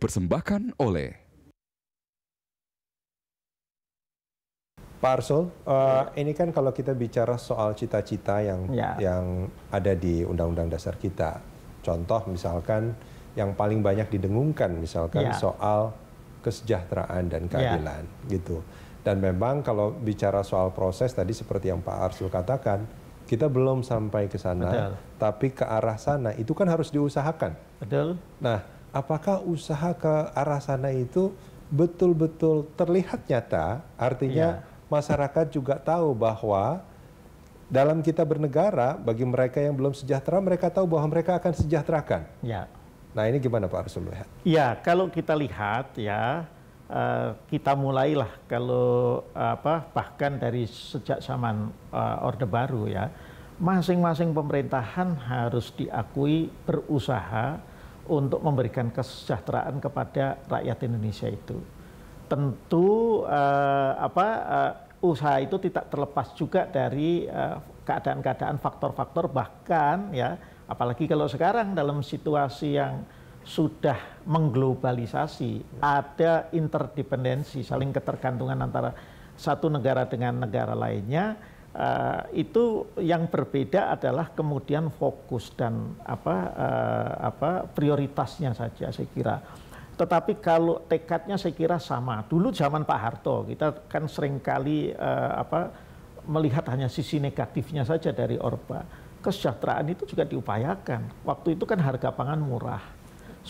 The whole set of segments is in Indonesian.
dipersembahkan oleh Pak Arsul, uh, ini kan kalau kita bicara soal cita-cita yang ya. yang ada di Undang-Undang Dasar kita, contoh misalkan yang paling banyak didengungkan misalkan ya. soal kesejahteraan dan ya. keadilan ya. gitu. Dan memang kalau bicara soal proses tadi seperti yang Pak Arsul katakan, kita belum sampai ke sana, Betul. tapi ke arah sana itu kan harus diusahakan. Betul. Nah, apakah usaha ke arah sana itu betul-betul terlihat nyata, artinya ya. masyarakat juga tahu bahwa dalam kita bernegara, bagi mereka yang belum sejahtera, mereka tahu bahwa mereka akan sejahterakan. Ya. Nah ini gimana Pak Arsul melihat? Ya, kalau kita lihat ya, uh, kita mulailah kalau apa bahkan dari sejak zaman uh, Orde Baru ya, masing-masing pemerintahan harus diakui berusaha untuk memberikan kesejahteraan kepada rakyat Indonesia itu. Tentu uh, apa uh, usaha itu tidak terlepas juga dari eh, keadaan-keadaan uh, faktor-faktor bahkan ya apalagi kalau sekarang dalam situasi yang sudah mengglobalisasi, ada interdependensi, saling ketergantungan antara satu negara dengan negara lainnya Uh, itu yang berbeda adalah kemudian fokus dan apa uh, apa prioritasnya saja saya kira. Tetapi kalau tekadnya saya kira sama. Dulu zaman Pak Harto kita kan seringkali uh, apa melihat hanya sisi negatifnya saja dari Orba. Kesejahteraan itu juga diupayakan. Waktu itu kan harga pangan murah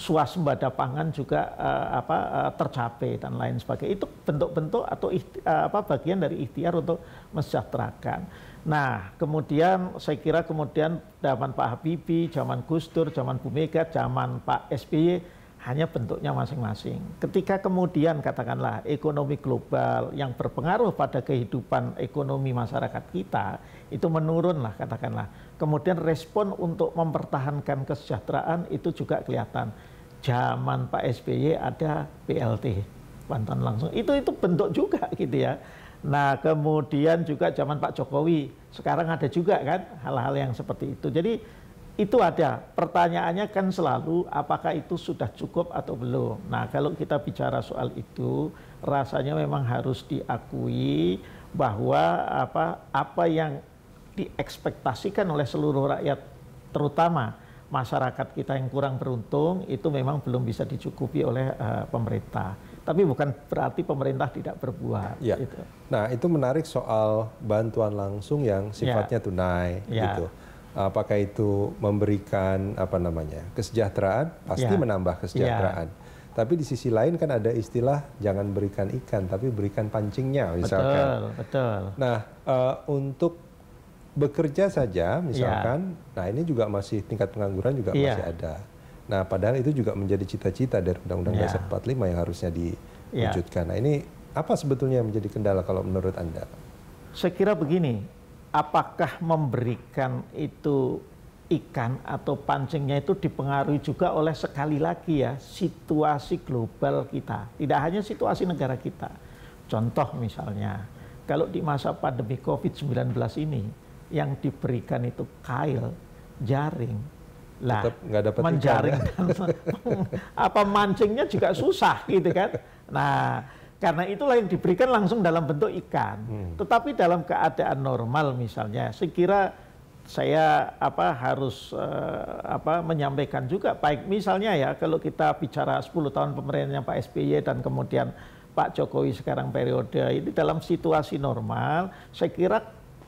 Suasembada pangan juga uh, apa uh, tercapai dan lain sebagainya. Itu bentuk-bentuk atau uh, apa bagian dari ikhtiar untuk mensejahterakan. Nah, kemudian saya kira kemudian zaman Pak Habibie, zaman Gus Dur, zaman Bu Mega, zaman Pak SBY hanya bentuknya masing-masing. Ketika kemudian katakanlah ekonomi global yang berpengaruh pada kehidupan ekonomi masyarakat kita itu menurun lah katakanlah. Kemudian respon untuk mempertahankan kesejahteraan itu juga kelihatan zaman Pak SBY ada PLT bantuan langsung itu itu bentuk juga gitu ya nah kemudian juga zaman Pak Jokowi sekarang ada juga kan hal-hal yang seperti itu jadi itu ada pertanyaannya kan selalu apakah itu sudah cukup atau belum nah kalau kita bicara soal itu rasanya memang harus diakui bahwa apa apa yang diekspektasikan oleh seluruh rakyat terutama masyarakat kita yang kurang beruntung itu memang belum bisa dicukupi oleh uh, pemerintah. Tapi bukan berarti pemerintah tidak berbuat. Ya. Gitu. Nah itu menarik soal bantuan langsung yang iya. sifatnya ya. tunai ya. gitu. Apakah itu memberikan apa namanya kesejahteraan? Pasti ya. menambah iya. kesejahteraan. Ya. Tapi di sisi lain kan ada istilah jangan berikan ikan tapi berikan pancingnya misalkan. Betul, betul. Nah uh, untuk bekerja saja misalkan, ya. nah ini juga masih tingkat pengangguran juga ya. masih ada. Nah padahal itu juga menjadi cita-cita dari Undang-Undang ya. Dasar 45 yang harusnya iya. diwujudkan. Ya. Nah ini apa sebetulnya yang menjadi kendala kalau menurut Anda? Saya kira begini, apakah memberikan itu ikan atau pancingnya itu dipengaruhi juga oleh sekali lagi ya situasi global kita. Tidak hanya situasi negara kita. Contoh misalnya, kalau di masa pandemi COVID-19 ini, yang diberikan itu kail, jaring. Lah, menjaring ikan, ya? apa mancingnya juga susah gitu kan. Nah, karena itulah yang diberikan langsung dalam bentuk ikan. Hmm. Tetapi dalam keadaan normal misalnya, sekira saya apa harus uh, apa menyampaikan juga baik misalnya ya kalau kita bicara 10 tahun pemerintahnya Pak SBY dan kemudian Pak Jokowi sekarang periode ini dalam situasi normal saya kira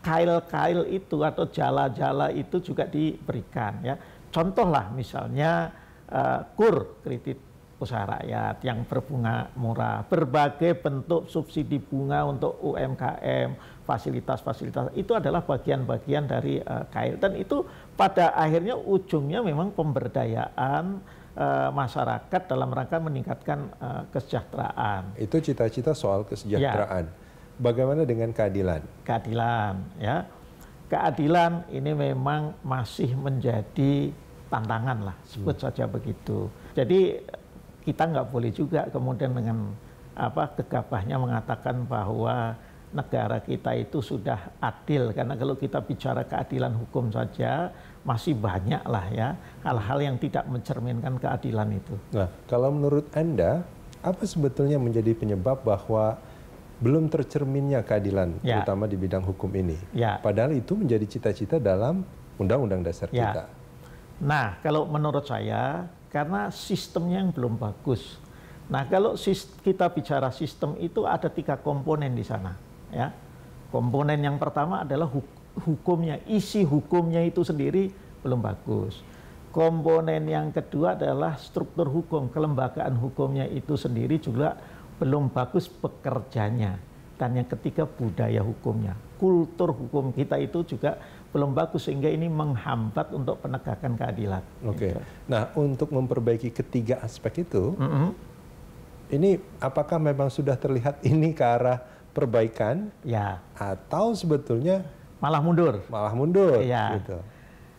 kail-kail itu atau jala-jala itu juga diberikan ya. Contohlah misalnya uh, kur kredit usaha rakyat yang berbunga murah, berbagai bentuk subsidi bunga untuk UMKM, fasilitas-fasilitas itu adalah bagian-bagian dari uh, kail dan itu pada akhirnya ujungnya memang pemberdayaan eh, masyarakat dalam rangka meningkatkan uh, kesejahteraan. Itu cita-cita soal kesejahteraan. Ya Bagaimana dengan keadilan? Keadilan, ya. Keadilan ini memang masih menjadi tantangan lah, sebut hmm. saja begitu. Jadi kita nggak boleh juga kemudian dengan apa kegabahnya mengatakan bahwa negara kita itu sudah adil karena kalau kita bicara keadilan hukum saja masih banyak lah ya hal-hal yang tidak mencerminkan keadilan itu. Nah, kalau menurut Anda apa sebetulnya menjadi penyebab bahwa belum tercerminnya keadilan, ya. terutama di bidang hukum ini. Ya. Padahal itu menjadi cita-cita dalam Undang-Undang Dasar ya. kita. Nah, kalau menurut saya, karena sistemnya yang belum bagus. Nah, kalau kita bicara sistem itu ada tiga komponen di sana. Ya, komponen yang pertama adalah hukumnya, isi hukumnya itu sendiri belum bagus. Komponen yang kedua adalah struktur hukum, kelembagaan hukumnya itu sendiri juga belum bagus pekerjanya. Dan yang ketiga budaya hukumnya. Kultur hukum kita itu juga belum bagus sehingga ini menghambat untuk penegakan keadilan. Oke. Okay. Gitu. Nah, untuk memperbaiki ketiga aspek itu, mm -hmm. ini apakah memang sudah terlihat ini ke arah perbaikan? Ya. Atau sebetulnya malah mundur? Malah mundur. Ya. Gitu.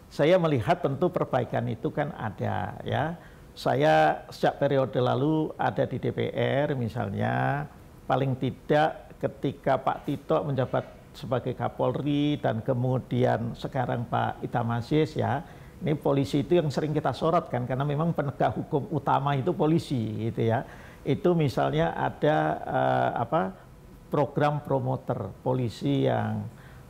Saya melihat tentu perbaikan itu kan ada ya saya sejak periode lalu ada di DPR misalnya, paling tidak ketika Pak Tito menjabat sebagai Kapolri dan kemudian sekarang Pak Itamasis ya, ini polisi itu yang sering kita sorot kan karena memang penegak hukum utama itu polisi gitu ya. Itu misalnya ada uh, apa program promoter polisi yang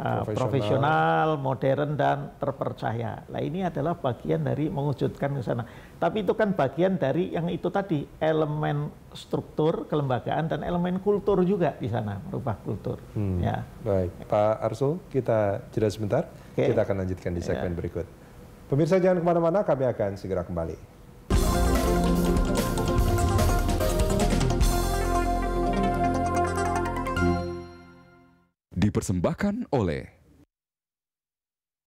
Ah, profesional, modern dan terpercaya. Nah ini adalah bagian dari mewujudkan ke sana. Tapi itu kan bagian dari yang itu tadi elemen struktur kelembagaan dan elemen kultur juga di sana merubah kultur. Hmm. Ya. Baik, Pak Arsul kita jeda sebentar. Okay. Kita akan lanjutkan di ya. segmen ya. berikut. Pemirsa jangan kemana-mana, kami akan segera kembali. dipersembahkan oleh